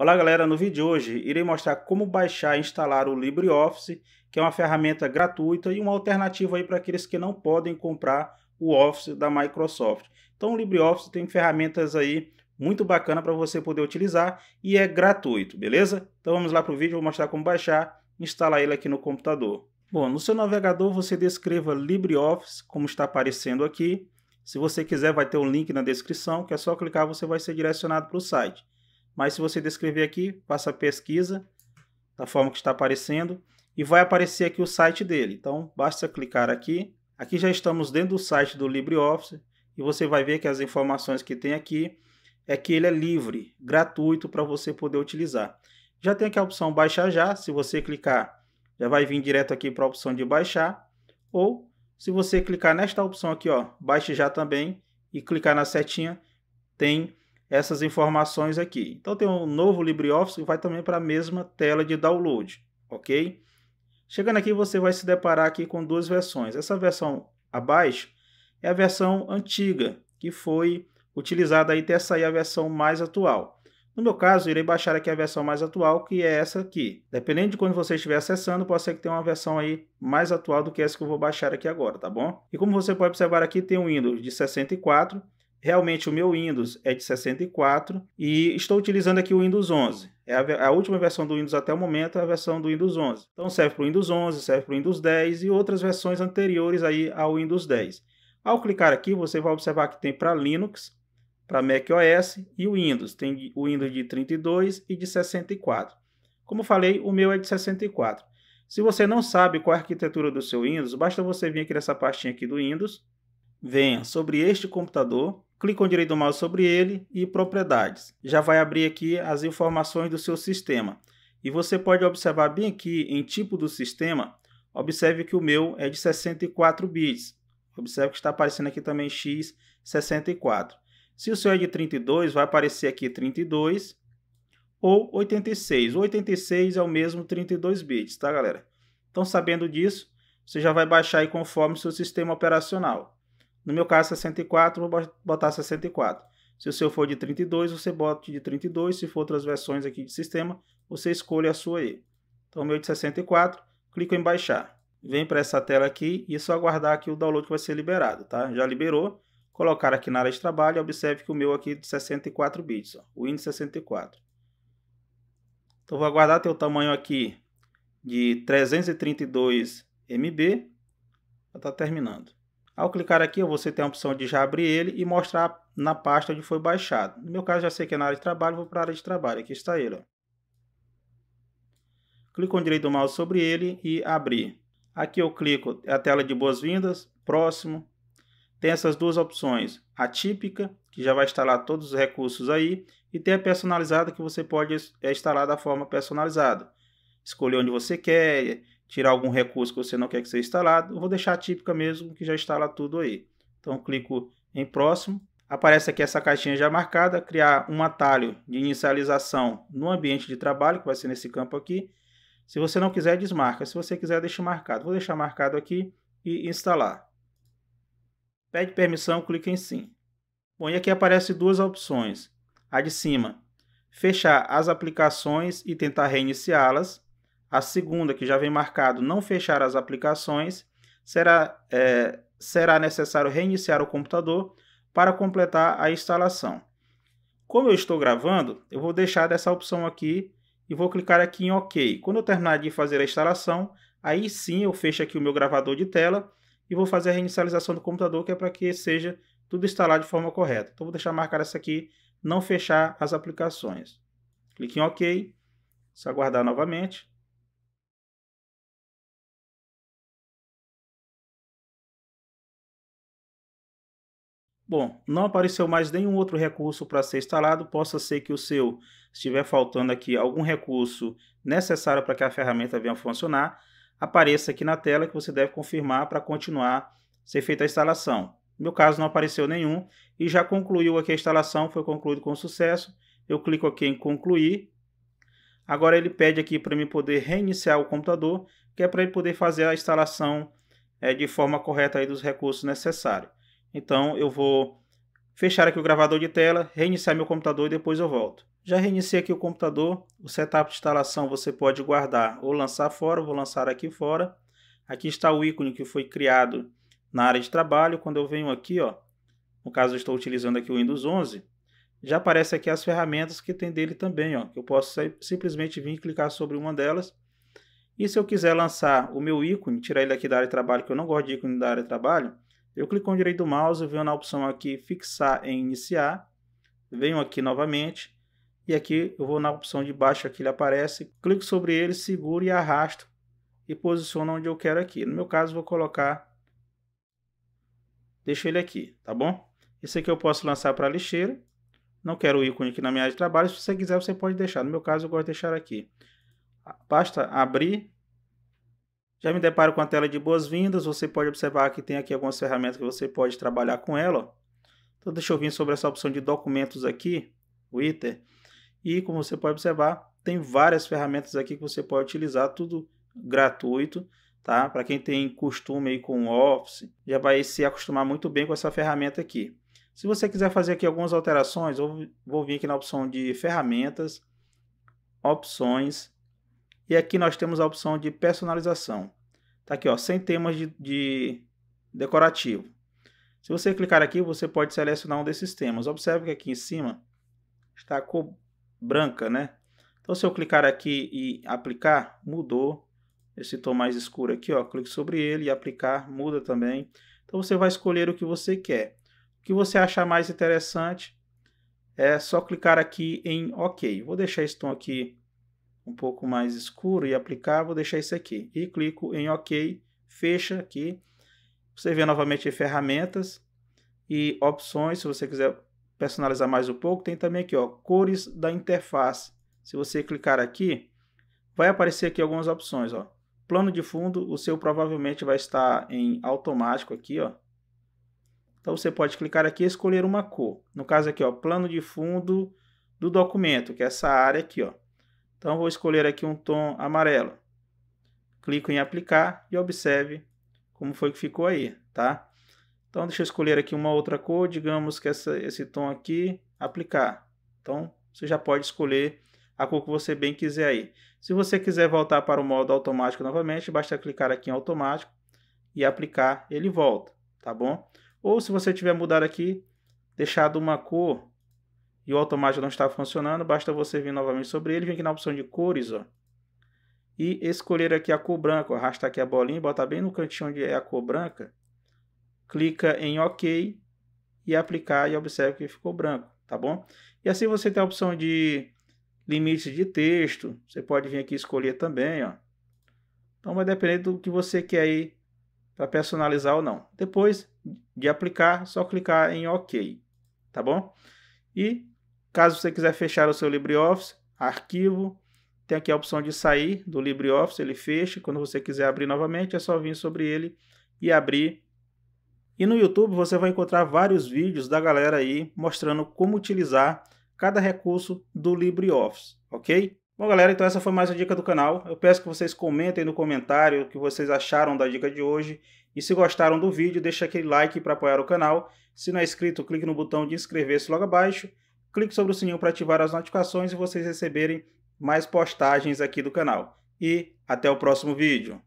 Olá galera, no vídeo de hoje irei mostrar como baixar e instalar o LibreOffice, que é uma ferramenta gratuita e uma alternativa aí para aqueles que não podem comprar o Office da Microsoft. Então o LibreOffice tem ferramentas aí muito bacana para você poder utilizar e é gratuito, beleza? Então vamos lá para o vídeo, vou mostrar como baixar e instalar ele aqui no computador. Bom, no seu navegador você descreva LibreOffice como está aparecendo aqui. Se você quiser vai ter um link na descrição, que é só clicar você vai ser direcionado para o site. Mas se você descrever aqui, faça a pesquisa da forma que está aparecendo e vai aparecer aqui o site dele. Então, basta clicar aqui. Aqui já estamos dentro do site do LibreOffice e você vai ver que as informações que tem aqui é que ele é livre, gratuito para você poder utilizar. Já tem aqui a opção baixar já, se você clicar já vai vir direto aqui para a opção de baixar ou se você clicar nesta opção aqui, ó, baixe já também e clicar na setinha, tem essas informações aqui. Então tem um novo LibreOffice que vai também para a mesma tela de download, ok? Chegando aqui você vai se deparar aqui com duas versões. Essa versão abaixo é a versão antiga que foi utilizada aí até sair a versão mais atual. No meu caso, irei baixar aqui a versão mais atual, que é essa aqui. Dependendo de quando você estiver acessando, pode ser que tenha uma versão aí mais atual do que essa que eu vou baixar aqui agora, tá bom? E como você pode observar aqui, tem um Windows de 64, Realmente o meu Windows é de 64 e estou utilizando aqui o Windows 11. É a, a, última versão do Windows até o momento é a versão do Windows 11. Então serve para o Windows 11, serve para o Windows 10 e outras versões anteriores aí ao Windows 10. Ao clicar aqui, você vai observar que tem para Linux, para macOS e o Windows. Tem o Windows de 32 e de 64. Como falei, o meu é de 64. Se você não sabe qual é a arquitetura do seu Windows, basta você vir aqui nessa pastinha aqui do Windows, venha sobre este computador, Clique com o direito do mouse sobre ele e propriedades. Já vai abrir aqui as informações do seu sistema. E você pode observar bem aqui em tipo do sistema, observe que o meu é de 64 bits. Observe que está aparecendo aqui também X64. Se o seu é de 32, vai aparecer aqui 32 ou 86. O 86 é o mesmo 32 bits, tá galera? Então sabendo disso, você já vai baixar aí conforme seu sistema operacional. No meu caso, 64, vou botar 64. Se o seu for de 32, você bota de 32. Se for outras versões aqui de sistema, você escolhe a sua aí. Então, o meu é de 64, clico em baixar. Vem para essa tela aqui e é só aguardar aqui o download que vai ser liberado, tá? Já liberou. Colocar aqui na área de trabalho, observe que o meu aqui é de 64 bits, ó, o Windows é 64. Então, vou aguardar ter o tamanho aqui de 332 MB. Já está terminando. Ao clicar aqui, você tem a opção de já abrir ele e mostrar na pasta onde foi baixado. No meu caso, já sei que é na área de trabalho, vou para a área de trabalho. Aqui está ele. Ó. Clico com o direito do mouse sobre ele e abrir. Aqui eu clico é a tela de boas-vindas, próximo. Tem essas duas opções, a típica, que já vai instalar todos os recursos aí, e tem a personalizada, que você pode é, instalar da forma personalizada. Escolher onde você quer, tirar algum recurso que você não quer que seja instalado, eu vou deixar a típica mesmo, que já instala tudo aí. Então clico em próximo, aparece aqui essa caixinha já marcada, criar um atalho de inicialização no ambiente de trabalho, que vai ser nesse campo aqui. Se você não quiser, desmarca. Se você quiser, deixa marcado. Vou deixar marcado aqui e instalar. Pede permissão, clique em sim. Bom, e aqui aparecem duas opções. A de cima, fechar as aplicações e tentar reiniciá-las. A segunda, que já vem marcado não fechar as aplicações, será, é, será necessário reiniciar o computador para completar a instalação. Como eu estou gravando, eu vou deixar dessa opção aqui e vou clicar aqui em OK. Quando eu terminar de fazer a instalação, aí sim eu fecho aqui o meu gravador de tela e vou fazer a reinicialização do computador, que é para que seja tudo instalado de forma correta. Então vou deixar marcar essa aqui, não fechar as aplicações. Clique em OK, só aguardar novamente. Bom, não apareceu mais nenhum outro recurso para ser instalado, possa ser que o seu estiver faltando aqui algum recurso necessário para que a ferramenta venha a funcionar, apareça aqui na tela que você deve confirmar para continuar ser feita a instalação. No meu caso não apareceu nenhum e já concluiu aqui a instalação, foi concluído com sucesso. Eu clico aqui em concluir. Agora ele pede aqui para mim poder reiniciar o computador, que é para ele poder fazer a instalação é, de forma correta aí dos recursos necessários. Então eu vou fechar aqui o gravador de tela, reiniciar meu computador e depois eu volto. Já reiniciei aqui o computador, o setup de instalação você pode guardar ou lançar fora, vou lançar aqui fora. Aqui está o ícone que foi criado na área de trabalho. Quando eu venho aqui, ó, no caso eu estou utilizando aqui o Windows 11, já aparece aqui as ferramentas que tem dele também, ó, que eu posso simplesmente vir e clicar sobre uma delas. E se eu quiser lançar o meu ícone, tirar ele aqui da área de trabalho, que eu não gosto de ícone da área de trabalho, eu clico com o direito do mouse, venho na opção aqui fixar em iniciar, venho aqui novamente e aqui eu vou na opção de baixo aqui ele aparece, clico sobre ele, seguro e arrasto e posiciono onde eu quero aqui. No meu caso vou colocar, deixo ele aqui, tá bom? Esse aqui eu posso lançar para a lixeira, não quero o ícone aqui na minha área de trabalho, se você quiser você pode deixar, no meu caso eu gosto de deixar aqui. Basta abrir já me deparo com a tela de boas-vindas, você pode observar que tem aqui algumas ferramentas que você pode trabalhar com ela. Então deixa eu vir sobre essa opção de documentos aqui, o ITER. E como você pode observar, tem várias ferramentas aqui que você pode utilizar, tudo gratuito, tá? Para quem tem costume aí com o Office, já vai se acostumar muito bem com essa ferramenta aqui. Se você quiser fazer aqui algumas alterações, eu vou vir aqui na opção de ferramentas, opções, e aqui nós temos a opção de personalização. Tá aqui, ó, sem temas de, de decorativo. Se você clicar aqui, você pode selecionar um desses temas. Observe que aqui em cima está a cor branca, né? Então, se eu clicar aqui e aplicar, mudou. Esse tom mais escuro aqui, ó, clique sobre ele e aplicar, muda também. Então, você vai escolher o que você quer. O que você achar mais interessante é só clicar aqui em OK. Vou deixar esse tom aqui um pouco mais escuro e aplicar, vou deixar isso aqui. E clico em OK, fecha aqui. Você vê novamente ferramentas e opções, se você quiser personalizar mais um pouco, tem também aqui, ó, cores da interface. Se você clicar aqui, vai aparecer aqui algumas opções, ó. Plano de fundo, o seu provavelmente vai estar em automático aqui, ó. Então você pode clicar aqui e escolher uma cor. No caso aqui, ó, plano de fundo do documento, que é essa área aqui, ó. Então vou escolher aqui um tom amarelo. Clico em aplicar e observe como foi que ficou aí, tá? Então deixa eu escolher aqui uma outra cor, digamos que essa, esse tom aqui, aplicar. Então você já pode escolher a cor que você bem quiser aí. Se você quiser voltar para o modo automático novamente, basta clicar aqui em automático e aplicar, ele volta, tá bom? Ou se você tiver mudado aqui, deixado uma cor e o automático não está funcionando, basta você vir novamente sobre ele, vir aqui na opção de cores, ó, e escolher aqui a cor branca, arrasta arrastar aqui a bolinha, botar bem no cantinho onde é a cor branca, clica em OK e aplicar e observe que ficou branco, tá bom? E assim você tem a opção de limites de texto, você pode vir aqui escolher também, ó. Então vai depender do que você quer aí para personalizar ou não. Depois de aplicar, só clicar em OK, tá bom? E Caso você quiser fechar o seu LibreOffice, arquivo, tem aqui a opção de sair do LibreOffice, ele fecha. Quando você quiser abrir novamente, é só vir sobre ele e abrir. E no YouTube você vai encontrar vários vídeos da galera aí mostrando como utilizar cada recurso do LibreOffice, ok? Bom, galera, então essa foi mais uma dica do canal. Eu peço que vocês comentem no comentário o que vocês acharam da dica de hoje. E se gostaram do vídeo, deixa aquele like para apoiar o canal. Se não é inscrito, clique no botão de inscrever-se logo abaixo clique sobre o sininho para ativar as notificações e vocês receberem mais postagens aqui do canal. E até o próximo vídeo.